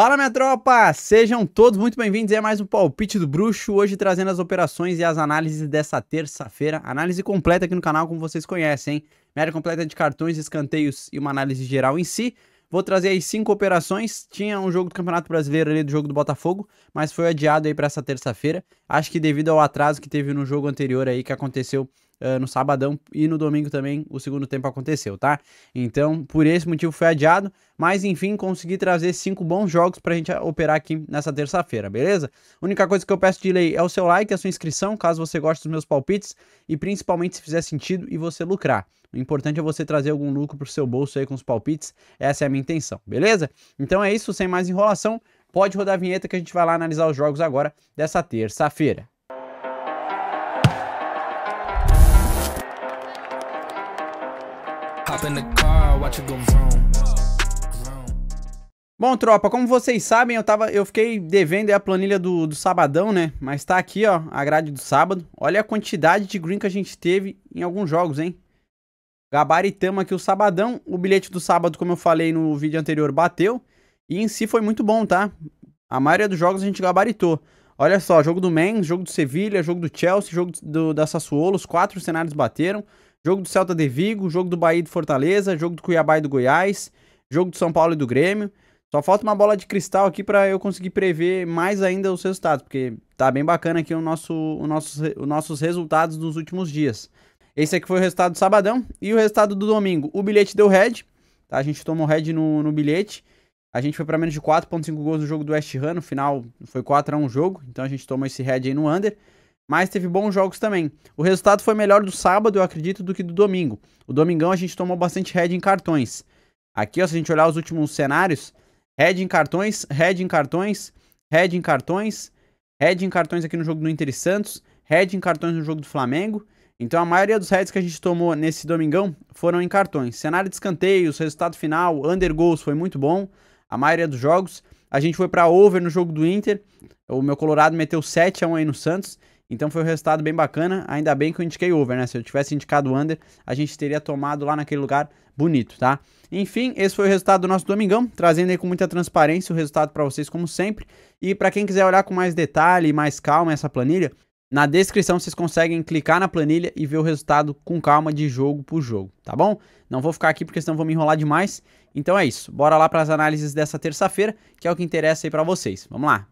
Fala minha tropa! Sejam todos muito bem-vindos a mais um Palpite do Bruxo, hoje trazendo as operações e as análises dessa terça-feira. Análise completa aqui no canal, como vocês conhecem, hein? Média completa de cartões, escanteios e uma análise geral em si. Vou trazer aí cinco operações. Tinha um jogo do Campeonato Brasileiro ali do jogo do Botafogo, mas foi adiado aí para essa terça-feira. Acho que devido ao atraso que teve no jogo anterior aí que aconteceu uh, no sabadão e no domingo também o segundo tempo aconteceu, tá? Então, por esse motivo foi adiado, mas enfim, consegui trazer cinco bons jogos pra gente operar aqui nessa terça-feira, beleza? A única coisa que eu peço de lei é o seu like, a sua inscrição, caso você goste dos meus palpites e principalmente se fizer sentido e você lucrar. O importante é você trazer algum lucro pro seu bolso aí com os palpites, essa é a minha intenção, beleza? Então é isso, sem mais enrolação, pode rodar a vinheta que a gente vai lá analisar os jogos agora dessa terça-feira. Bom, tropa, como vocês sabem, eu, tava, eu fiquei devendo a planilha do, do sabadão, né? Mas tá aqui, ó, a grade do sábado. Olha a quantidade de green que a gente teve em alguns jogos, hein? Gabaritamos aqui o sabadão. O bilhete do sábado, como eu falei no vídeo anterior, bateu. E em si foi muito bom, tá? A maioria dos jogos a gente gabaritou. Olha só, jogo do Mengs, jogo do Sevilha, jogo do Chelsea, jogo do, da Sassuolo, os quatro cenários bateram jogo do Celta de Vigo, jogo do Bahia e do Fortaleza, jogo do Cuiabá e do Goiás, jogo do São Paulo e do Grêmio. Só falta uma bola de cristal aqui para eu conseguir prever mais ainda os resultados, porque tá bem bacana aqui o nosso, o nosso, os nossos resultados dos últimos dias. Esse aqui foi o resultado do sabadão e o resultado do domingo. O bilhete deu red, tá? A gente tomou red no, no bilhete. A gente foi para menos de 4.5 gols no jogo do West Ham, no final foi 4 a 1 o jogo, então a gente tomou esse red aí no under mas teve bons jogos também. O resultado foi melhor do sábado, eu acredito, do que do domingo. O domingão a gente tomou bastante red em cartões. Aqui, ó, se a gente olhar os últimos cenários, red em cartões, red em cartões, red em cartões, red em cartões aqui no jogo do Inter e Santos, red em cartões no jogo do Flamengo. Então a maioria dos reds que a gente tomou nesse domingão foram em cartões. Cenário de escanteios, resultado final, under goals foi muito bom. A maioria dos jogos. A gente foi para over no jogo do Inter. O meu Colorado meteu 7 a 1 aí no Santos. Então foi um resultado bem bacana. Ainda bem que eu indiquei over, né? Se eu tivesse indicado under, a gente teria tomado lá naquele lugar bonito, tá? Enfim, esse foi o resultado do nosso domingão, trazendo aí com muita transparência o resultado para vocês como sempre. E para quem quiser olhar com mais detalhe e mais calma essa planilha, na descrição vocês conseguem clicar na planilha e ver o resultado com calma de jogo por jogo, tá bom? Não vou ficar aqui porque senão vou me enrolar demais. Então é isso. Bora lá para as análises dessa terça-feira, que é o que interessa aí para vocês. Vamos lá.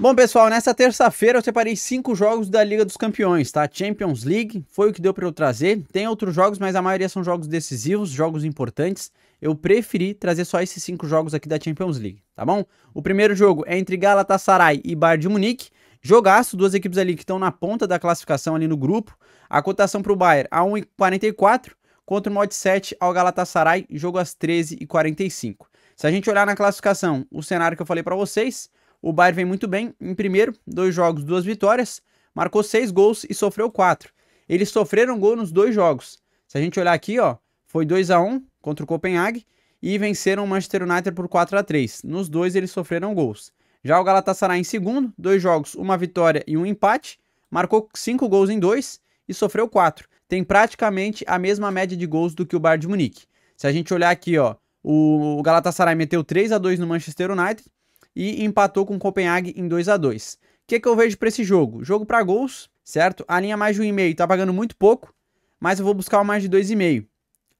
Bom, pessoal, nessa terça-feira eu separei cinco jogos da Liga dos Campeões, tá? Champions League foi o que deu para eu trazer. Tem outros jogos, mas a maioria são jogos decisivos, jogos importantes. Eu preferi trazer só esses cinco jogos aqui da Champions League, tá bom? O primeiro jogo é entre Galatasaray e Bayern de Munique. Jogaço, duas equipes ali que estão na ponta da classificação ali no grupo. A cotação para o Bayern a 1,44 contra o mod 7 ao Galatasaray, jogo às 13h45. Se a gente olhar na classificação, o cenário que eu falei para vocês, o Bayern vem muito bem, em primeiro, dois jogos, duas vitórias, marcou seis gols e sofreu quatro. Eles sofreram gol nos dois jogos. Se a gente olhar aqui, ó, foi 2 a 1 contra o Copenhague e venceram o Manchester United por 4 a 3. Nos dois eles sofreram gols. Já o Galatasaray em segundo, dois jogos, uma vitória e um empate, marcou cinco gols em dois e sofreu quatro. Tem praticamente a mesma média de gols do que o Bayern de Munique. Se a gente olhar aqui, ó, o Galatasaray meteu 3 a 2 no Manchester United e empatou com o Copenhague em 2 a 2 O que, que eu vejo para esse jogo? Jogo para gols, certo? A linha mais de 1,5 tá pagando muito pouco, mas eu vou buscar o mais de 2,5.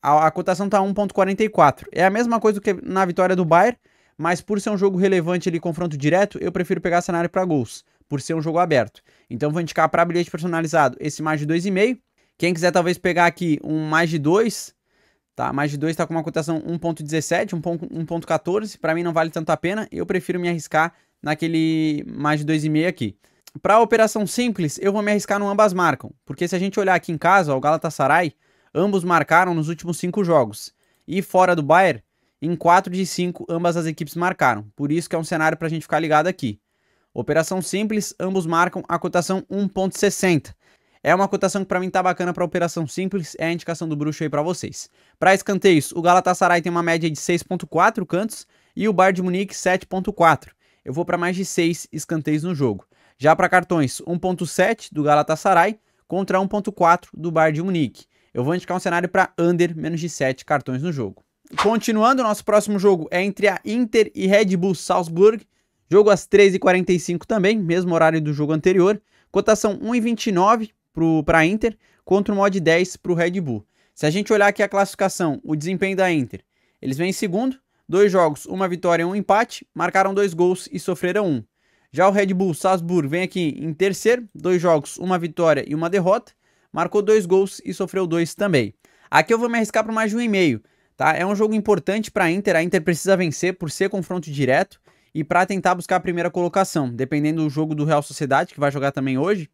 A, a cotação tá 1,44. É a mesma coisa que na vitória do Bayern, mas por ser um jogo relevante ali, confronto direto, eu prefiro pegar cenário para gols, por ser um jogo aberto. Então vou indicar para bilhete personalizado esse mais de 2,5. Quem quiser talvez pegar aqui um mais de 2, Tá? Mais de 2 está com uma cotação 1.17, 1.14. Para mim não vale tanto a pena. Eu prefiro me arriscar naquele mais de 2,5 aqui. Para a operação simples, eu vou me arriscar no ambas marcam. Porque se a gente olhar aqui em casa, ó, o Galatasaray, ambos marcaram nos últimos 5 jogos. E fora do Bayern, em 4 de 5, ambas as equipes marcaram. Por isso que é um cenário para a gente ficar ligado aqui. Operação simples, ambos marcam a cotação 1.60. É uma cotação que para mim tá bacana para operação simples, é a indicação do bruxo aí para vocês. Para escanteios, o Galatasaray tem uma média de 6.4 cantos e o Bayern de Munique 7.4. Eu vou para mais de 6 escanteios no jogo. Já para cartões, 1.7 do Galatasaray contra 1.4 do Bayern de Munique. Eu vou indicar um cenário para under menos de 7 cartões no jogo. Continuando, nosso próximo jogo é entre a Inter e Red Bull Salzburg. Jogo às 13h45 também, mesmo horário do jogo anterior. Cotação 1,29 para a Inter contra o mod 10 para o Red Bull. Se a gente olhar aqui a classificação, o desempenho da Inter, eles vêm em segundo, dois jogos, uma vitória e um empate, marcaram dois gols e sofreram um. Já o Red Bull Salzburg vem aqui em terceiro, dois jogos, uma vitória e uma derrota, marcou dois gols e sofreu dois também. Aqui eu vou me arriscar para mais de um e meio, tá? É um jogo importante para a Inter, a Inter precisa vencer por ser confronto direto e para tentar buscar a primeira colocação, dependendo do jogo do Real Sociedade, que vai jogar também hoje,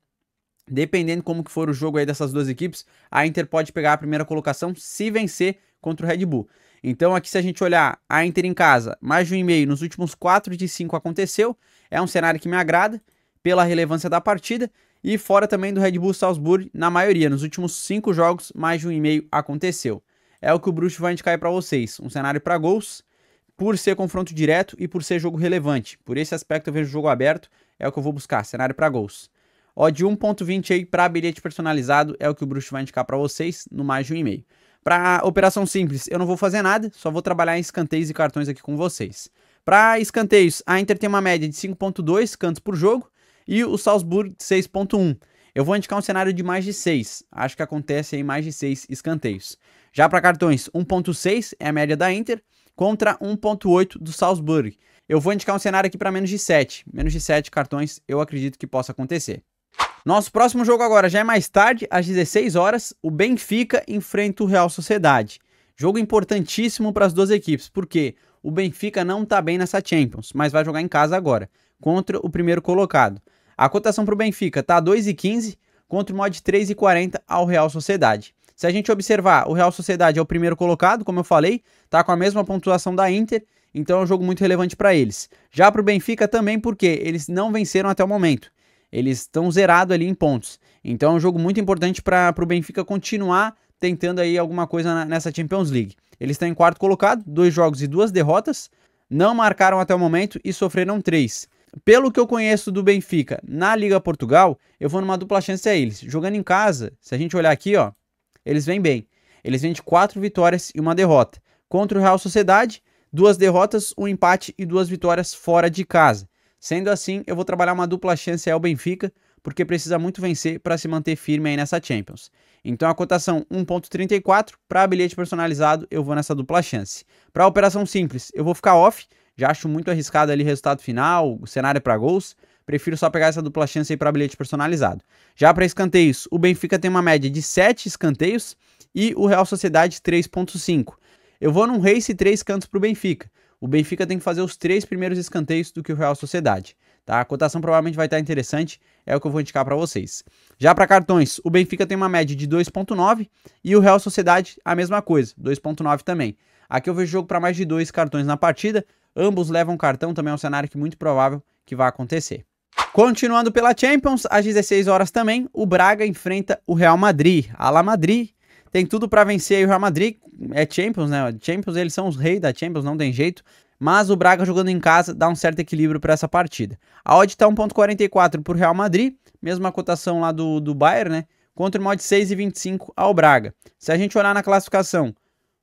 Dependendo como que for o jogo aí dessas duas equipes, a Inter pode pegar a primeira colocação se vencer contra o Red Bull. Então aqui se a gente olhar a Inter em casa, mais de um e meio, nos últimos 4 de 5 aconteceu, é um cenário que me agrada pela relevância da partida e fora também do Red Bull Salzburg, na maioria, nos últimos 5 jogos, mais de um e meio aconteceu. É o que o Bruxo vai indicar para vocês, um cenário para gols, por ser confronto direto e por ser jogo relevante. Por esse aspecto eu vejo jogo aberto, é o que eu vou buscar, cenário para gols. Ó, de 1.20 aí para bilhete personalizado é o que o bruxo vai indicar para vocês no mais de um e-mail. Para operação simples, eu não vou fazer nada, só vou trabalhar em escanteios e cartões aqui com vocês. Para escanteios, a Inter tem uma média de 5.2 cantos por jogo e o Salzburg 6.1. Eu vou indicar um cenário de mais de 6, acho que acontece aí mais de 6 escanteios. Já para cartões, 1.6 é a média da Inter contra 1.8 do Salzburg. Eu vou indicar um cenário aqui para menos de 7. Menos de 7 cartões eu acredito que possa acontecer. Nosso próximo jogo agora já é mais tarde, às 16 horas, o Benfica enfrenta o Real Sociedade. Jogo importantíssimo para as duas equipes, porque o Benfica não está bem nessa Champions, mas vai jogar em casa agora, contra o primeiro colocado. A cotação para o Benfica está 2,15 contra o mod 3,40 ao Real Sociedade. Se a gente observar, o Real Sociedade é o primeiro colocado, como eu falei, está com a mesma pontuação da Inter, então é um jogo muito relevante para eles. Já para o Benfica também, porque eles não venceram até o momento. Eles estão zerados ali em pontos. Então é um jogo muito importante para o Benfica continuar tentando aí alguma coisa na, nessa Champions League. Eles estão em quarto colocado, dois jogos e duas derrotas. Não marcaram até o momento e sofreram três. Pelo que eu conheço do Benfica na Liga Portugal, eu vou numa dupla chance a eles. Jogando em casa, se a gente olhar aqui, ó, eles vêm bem. Eles vêm de quatro vitórias e uma derrota. Contra o Real Sociedade, duas derrotas, um empate e duas vitórias fora de casa. Sendo assim, eu vou trabalhar uma dupla chance ao Benfica, porque precisa muito vencer para se manter firme aí nessa Champions. Então a cotação 1.34 para bilhete personalizado, eu vou nessa dupla chance. Para a operação simples, eu vou ficar off, já acho muito arriscado ali resultado final, o cenário para gols, prefiro só pegar essa dupla chance aí para bilhete personalizado. Já para escanteios, o Benfica tem uma média de 7 escanteios e o Real Sociedade 3.5. Eu vou num race 3 cantos para o Benfica o Benfica tem que fazer os três primeiros escanteios do que o Real Sociedade. Tá? A cotação provavelmente vai estar interessante, é o que eu vou indicar para vocês. Já para cartões, o Benfica tem uma média de 2.9 e o Real Sociedade a mesma coisa, 2.9 também. Aqui eu vejo jogo para mais de dois cartões na partida, ambos levam cartão, também é um cenário que é muito provável que vai acontecer. Continuando pela Champions, às 16 horas também, o Braga enfrenta o Real Madrid. A La Madrid tem tudo para vencer aí o Real Madrid. É Champions, né? Champions, eles são os reis da Champions, não tem jeito. Mas o Braga jogando em casa dá um certo equilíbrio para essa partida. A odd tá 1.44 pro Real Madrid, mesma cotação lá do, do Bayern, né? Contra o mod 6,25 ao Braga. Se a gente olhar na classificação,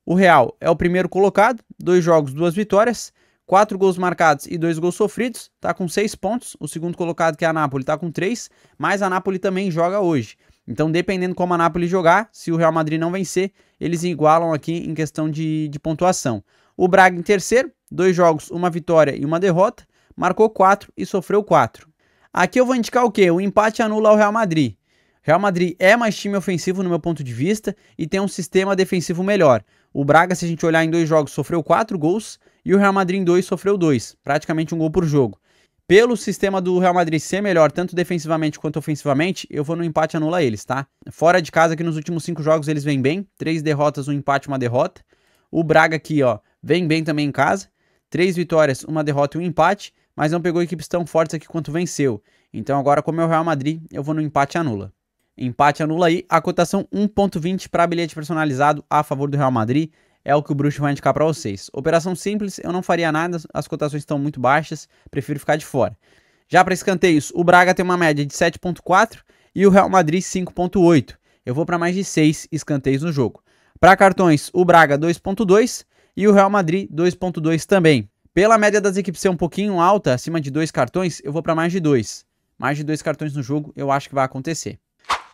o Real é o primeiro colocado, dois jogos, duas vitórias, quatro gols marcados e dois gols sofridos, tá com seis pontos. O segundo colocado, que é a Napoli, tá com três, mas a Napoli também joga hoje. Então, dependendo como a Nápoles jogar, se o Real Madrid não vencer, eles igualam aqui em questão de, de pontuação. O Braga em terceiro, dois jogos, uma vitória e uma derrota, marcou quatro e sofreu quatro. Aqui eu vou indicar o que? O empate anula o Real Madrid. Real Madrid é mais time ofensivo no meu ponto de vista e tem um sistema defensivo melhor. O Braga, se a gente olhar em dois jogos, sofreu quatro gols e o Real Madrid em dois sofreu dois, praticamente um gol por jogo. Pelo sistema do Real Madrid ser melhor, tanto defensivamente quanto ofensivamente, eu vou no empate anula eles, tá? Fora de casa, que nos últimos cinco jogos eles vêm bem. Três derrotas, um empate, uma derrota. O Braga aqui, ó, vem bem também em casa. Três vitórias, uma derrota e um empate. Mas não pegou equipes tão fortes aqui quanto venceu. Então agora, como é o Real Madrid, eu vou no empate anula. Empate anula aí. A cotação 1.20 para bilhete personalizado a favor do Real Madrid é o que o bruxo vai indicar para vocês. Operação simples, eu não faria nada, as cotações estão muito baixas, prefiro ficar de fora. Já para escanteios, o Braga tem uma média de 7.4 e o Real Madrid 5.8. Eu vou para mais de 6 escanteios no jogo. Para cartões, o Braga 2.2 e o Real Madrid 2.2 também. Pela média das equipes ser um pouquinho alta, acima de dois cartões, eu vou para mais de dois. Mais de dois cartões no jogo, eu acho que vai acontecer.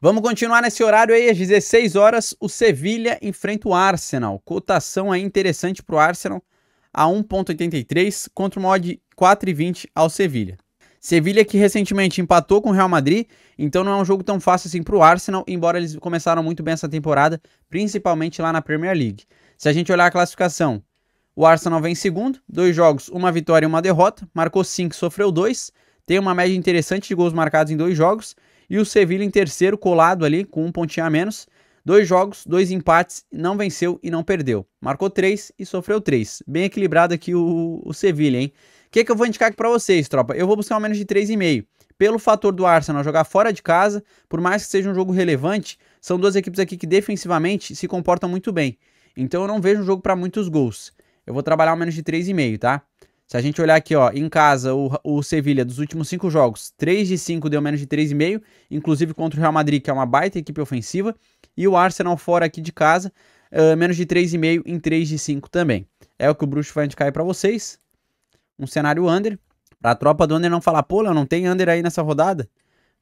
Vamos continuar nesse horário aí, às 16 horas, o Sevilha enfrenta o Arsenal. Cotação aí interessante para o Arsenal, a 1.83 contra o mod 4.20 ao Sevilha. Sevilha que recentemente empatou com o Real Madrid, então não é um jogo tão fácil assim para o Arsenal, embora eles começaram muito bem essa temporada, principalmente lá na Premier League. Se a gente olhar a classificação, o Arsenal vem em segundo, dois jogos, uma vitória e uma derrota, marcou cinco, sofreu dois, tem uma média interessante de gols marcados em dois jogos e o Sevilha em terceiro, colado ali, com um pontinho a menos. Dois jogos, dois empates, não venceu e não perdeu. Marcou três e sofreu três. Bem equilibrado aqui o, o Sevilha, hein? O que, que eu vou indicar aqui para vocês, tropa? Eu vou buscar um menos de três e meio Pelo fator do Arsenal jogar fora de casa, por mais que seja um jogo relevante, são duas equipes aqui que defensivamente se comportam muito bem. Então eu não vejo um jogo para muitos gols. Eu vou trabalhar um menos de 3,5, tá? Se a gente olhar aqui, ó, em casa, o, o Sevilha, dos últimos cinco jogos, 3 de 5 deu menos de 3,5, inclusive contra o Real Madrid, que é uma baita equipe ofensiva, e o Arsenal fora aqui de casa, uh, menos de 3,5 em 3 de 5 também. É o que o Bruxo vai indicar aí pra vocês. Um cenário under, pra tropa do under não falar, pô, não tem under aí nessa rodada?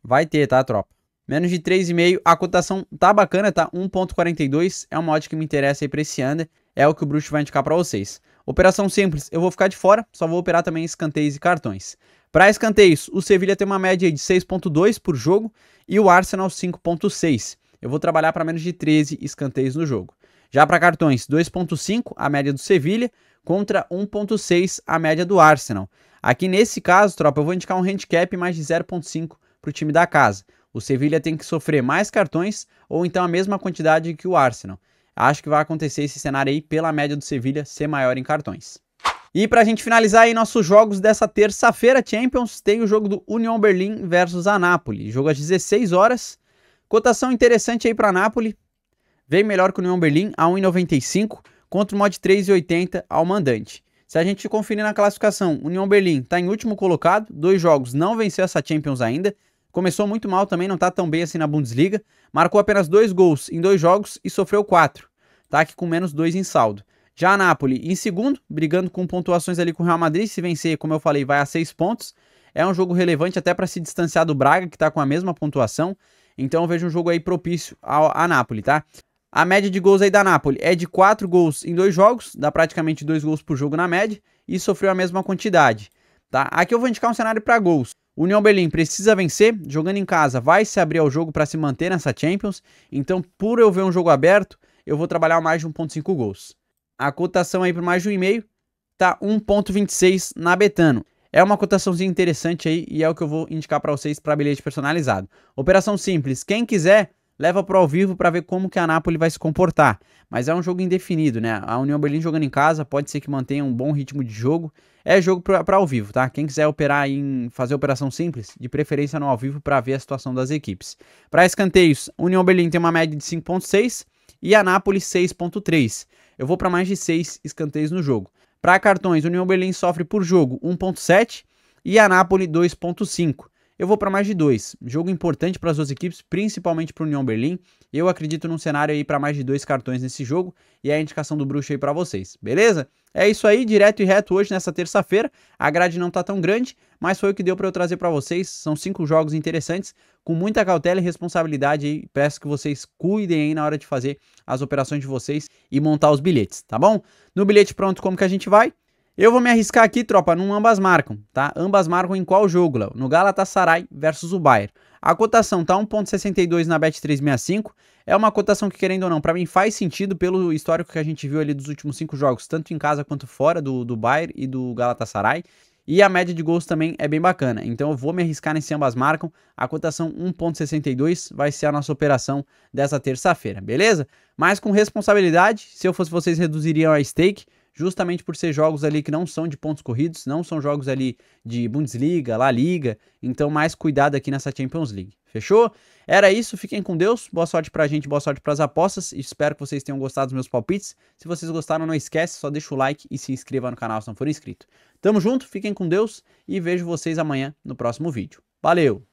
Vai ter, tá, tropa? Menos de 3,5, a cotação tá bacana, tá? 1.42 é uma odd que me interessa aí pra esse under, é o que o Bruxo vai indicar pra vocês. Operação simples, eu vou ficar de fora, só vou operar também escanteios e cartões. Para escanteios, o Sevilha tem uma média de 6.2 por jogo e o Arsenal 5.6. Eu vou trabalhar para menos de 13 escanteios no jogo. Já para cartões, 2.5 a média do Sevilha contra 1.6 a média do Arsenal. Aqui nesse caso, tropa, eu vou indicar um handicap mais de 0.5 para o time da casa. O Sevilha tem que sofrer mais cartões ou então a mesma quantidade que o Arsenal acho que vai acontecer esse cenário aí pela média do Sevilha ser maior em cartões. E para a gente finalizar aí nossos jogos dessa terça-feira, Champions, tem o jogo do Union Berlin versus a Napoli. Jogo às 16 horas. Cotação interessante aí para Anápolis. Napoli. Vem melhor que o Union Berlin, a 1,95 contra o mod 3,80 ao mandante. Se a gente conferir na classificação, Union Berlin está em último colocado, dois jogos não venceu essa Champions ainda, Começou muito mal também, não está tão bem assim na Bundesliga. Marcou apenas dois gols em dois jogos e sofreu quatro. Tá aqui com menos dois em saldo. Já a Napoli em segundo, brigando com pontuações ali com o Real Madrid. Se vencer, como eu falei, vai a seis pontos. É um jogo relevante até para se distanciar do Braga, que está com a mesma pontuação. Então eu vejo um jogo aí propício à Napoli, tá? A média de gols aí da Napoli é de quatro gols em dois jogos, dá praticamente dois gols por jogo na média, e sofreu a mesma quantidade, tá? Aqui eu vou indicar um cenário para gols. União Berlim precisa vencer, jogando em casa, vai se abrir ao jogo para se manter nessa Champions. Então, por eu ver um jogo aberto, eu vou trabalhar mais de 1.5 gols. A cotação aí por mais de 1,5 tá 1.26 na Betano. É uma cotaçãozinha interessante aí e é o que eu vou indicar para vocês para bilhete personalizado. Operação simples, quem quiser leva para ao vivo para ver como que a Napoli vai se comportar. Mas é um jogo indefinido, né? A União Berlim jogando em casa pode ser que mantenha um bom ritmo de jogo. É jogo para ao vivo, tá? Quem quiser operar em fazer operação simples, de preferência no ao vivo para ver a situação das equipes. Para escanteios, União Berlim tem uma média de 5.6 e a Napoli 6.3. Eu vou para mais de 6 escanteios no jogo. Para cartões, União Berlim sofre por jogo 1.7 e a Napoli 2.5. Eu vou para mais de dois. Jogo importante para as duas equipes, principalmente para o União Berlim. Eu acredito num cenário aí para mais de dois cartões nesse jogo e é a indicação do bruxo aí para vocês, beleza? É isso aí, direto e reto hoje nessa terça-feira. A grade não tá tão grande, mas foi o que deu para eu trazer para vocês. São cinco jogos interessantes, com muita cautela e responsabilidade aí. Peço que vocês cuidem aí na hora de fazer as operações de vocês e montar os bilhetes, tá bom? No bilhete pronto, como que a gente vai? Eu vou me arriscar aqui, tropa, num ambas marcam, tá? Ambas marcam em qual jogo, Léo? No Galatasaray versus o Bayern. A cotação tá 1.62 na Bet365. É uma cotação que, querendo ou não, para mim faz sentido pelo histórico que a gente viu ali dos últimos cinco jogos, tanto em casa quanto fora do, do Bayern e do Galatasaray. E a média de gols também é bem bacana. Então eu vou me arriscar nesse ambas marcam. A cotação 1.62 vai ser a nossa operação dessa terça-feira, beleza? Mas com responsabilidade, se eu fosse vocês, reduziriam a stake justamente por ser jogos ali que não são de pontos corridos, não são jogos ali de Bundesliga, La Liga, então mais cuidado aqui nessa Champions League. Fechou? Era isso, fiquem com Deus. Boa sorte pra gente, boa sorte pras apostas. Espero que vocês tenham gostado dos meus palpites. Se vocês gostaram, não esquece, só deixa o like e se inscreva no canal se não for inscrito. Tamo junto, fiquem com Deus e vejo vocês amanhã no próximo vídeo. Valeu!